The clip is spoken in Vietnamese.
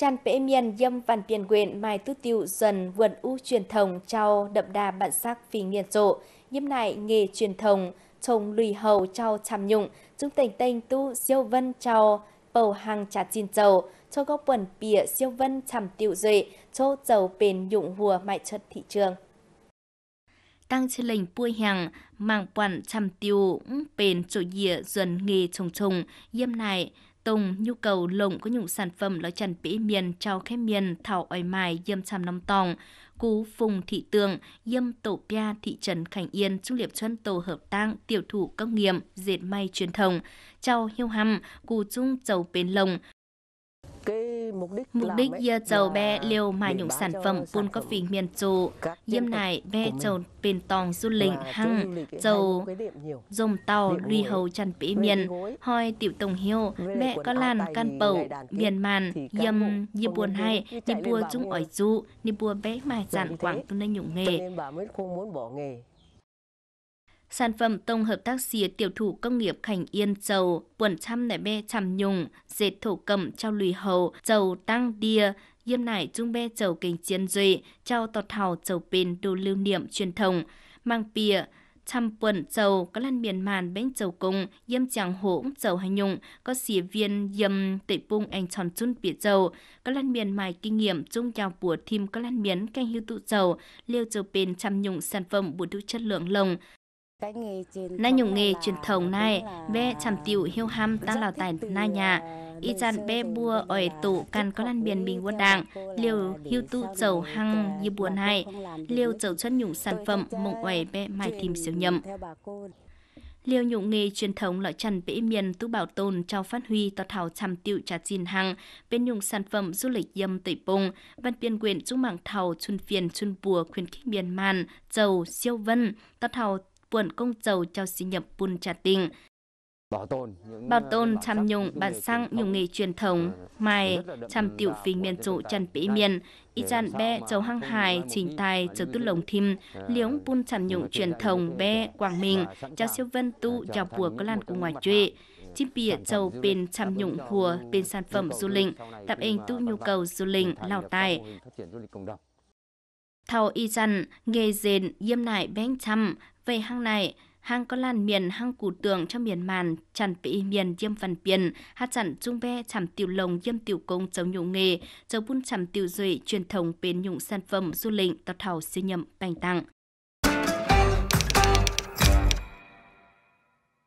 Chan pẽ miên dâm văn tiền quyền mai tút tiêu dần vườn u truyền thống trao đậm đà bản sắc phi nghiền rộ, nhiễm nại nghề truyền thống, trồng lùi hầu trao chăm nhụng, chúng tỉnh tênh tu siêu vân trao bầu hàng trà chín dầu, cho góc quần bìa siêu vân chằm tiêu duệ, cho dầu bền nhụng hùa mại chất thị trường tăng trên lệnh bui hàng màng quản chăm tiêu bền chỗ dịa dần nghề trồng trồng yêm này tùng nhu cầu lộng có những sản phẩm là chẳng bỉ miền trao khép miền thảo ỏi mài dâm chàm nông tòng cú phùng thị tường dâm tổ pia thị trấn khánh yên trung liệp xuân tổ hợp tang tiểu thủ công nghiệp dệt may truyền thống trao hiêu hăm cù trung chầu bến lồng Mục đích dơ dầu bè liều mà những sản phẩm buôn có phình miền chủ, dâm nải bè trầu bền tòng du lịch hăng, dầu dòng tàu lùi hầu chăn bỉ miền, hoi tiểu tổng hiêu, mẹ có làn can bầu, miền màn, dâm, như buồn hay, như bùa chung ỏi du, như bùa bé mà dặn quảng tu nên nhũng nghề sản phẩm tổng hợp tác xìa tiểu thủ công nghiệp Khánh Yên dầu, quần trăm nải bê chằm nhùng, dệt thổ cẩm trao lùi hầu, dầu tăng đia, yêm nải trung bê dầu kinh chiến duy, trao tọt thảo dầu pin đồ lưu niệm truyền thống, mang pìa, trăm quần dầu có lần miền màn bánh dầu cung yêm chàng hỗn dầu hay nhung có xì viên yêm tẩy bung anh tròn chun bịa dầu có lần miền mài kinh nghiệm chung chào bùa thêm có lần miến canh hưu tụ dầu liêu dầu bền chăm nhung sản phẩm bùa đủ chất lượng lồng Na nhung ờ, nghề truyền thống này, bé chăm tiểu hiêu ham ta lào tài na nhà, y chan bé bua ỏi tụ can có lan biển bình quân đảng, liều hiu tu chầu hăng như buồn này, liều chầu chân nhung sản phẩm mộng ỏi bé mai tìm siêu nhậm Liều nhụng nghề truyền thống lợi trần bể miền tu bảo tồn cho phát huy tỏ thảo chăm tiệu trà chín hăng bên nhung sản phẩm du lịch dâm tẩy bùng, văn biên quyền trung mạng thảo chun phiền chun bùa khuyến khích miền màn, dầu, siêu vân, tỏ thảo buồn công dầu cho sinh nhập bùn trà tinh Bảo tồn bảo ờ, tồn chăm nhung bản sang nhiều nghề truyền thống, ờ, mai chăm tiểu phình miền trụ trần bỉ miền, y dàn bé dầu hăng hài, trình tài, dầu tư lồng thim, à, liếng bun chăm nhung truyền thống bé quảng minh, cho siêu vân tu, cho bùa có lan cùng ngoài trụy chim bìa châu bên chăm nhũng hùa bên sản phẩm du lịch, tạm ứng tu nhu cầu du lịch lao tài thao y chăn, nghề dệt yêm nại bén chăm, về hang này, hang có lan miền hang củ tường cho miền màn chẳng bị miền diêm phần biển hát chẳng trung ve chằm tiểu lồng diêm tiểu công chống nhụ nghề chống bun chằm tiểu duệ truyền thống bên nhụng sản phẩm du lịch tọt thảo siêu nhậm cành tặng